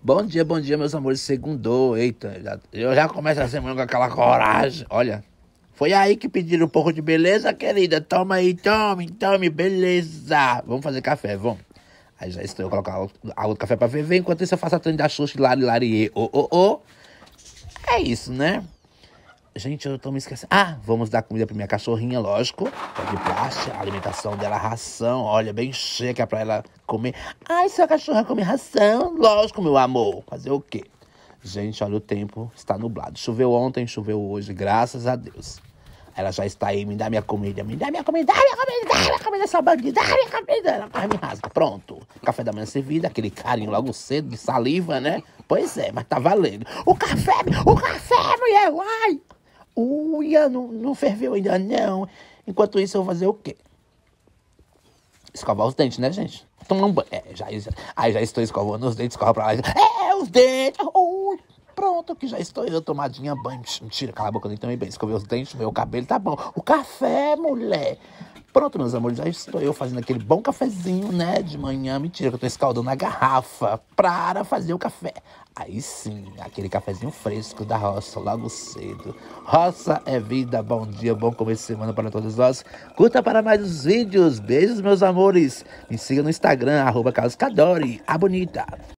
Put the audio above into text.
Bom dia, bom dia, meus amores. Segundou, eita. Já, eu já começo a semana com aquela coragem. Olha, foi aí que pediram um pouco de beleza, querida. Toma aí, tome, tome, beleza. Vamos fazer café, vamos. Aí já estou, eu coloco água do café pra Vem Enquanto isso, eu faço a trem da Xuxa, lari, lari, ô, ô, ô. É isso, né? Gente, eu tô me esquecendo. Ah, vamos dar comida pra minha cachorrinha, lógico. É de plástico, a alimentação dela, ração. Olha, bem cheia é pra ela comer. Ai, sua cachorra come ração? Lógico, meu amor. Fazer o quê? Gente, olha o tempo, está nublado. Choveu ontem, choveu hoje, graças a Deus. Ela já está aí, me dá minha comida, me dá minha comida, dá minha comida, dá minha comida, essa bandida, dá minha comida. Ela quase me rasga, pronto. Café da manhã servido, aquele carinho logo cedo, de saliva, né? Pois é, mas tá valendo. O café, o café, mulher, uai! Uia, não, não ferveu ainda não. Enquanto isso, eu vou fazer o quê? Escovar os dentes, né, gente? Tomar um banho. É, já, já, aí já estou escovando os dentes, escova pra lá. É, os dentes! Ui, pronto, que já estou eu tomadinha banho. Mentira, cala a boca, eu nem tomei bem. Escovei os dentes, meu cabelo tá bom. O café, mulher! Pronto, meus amores, aí estou eu fazendo aquele bom cafezinho, né, de manhã. Mentira, que eu tô escaldando a garrafa para fazer o café. Aí sim, aquele cafezinho fresco da roça, logo cedo. Roça é vida, bom dia, bom começo de semana para todos nós. Curta para mais os vídeos, beijos, meus amores. Me siga no Instagram, arroba Carlos Cadori, a bonita.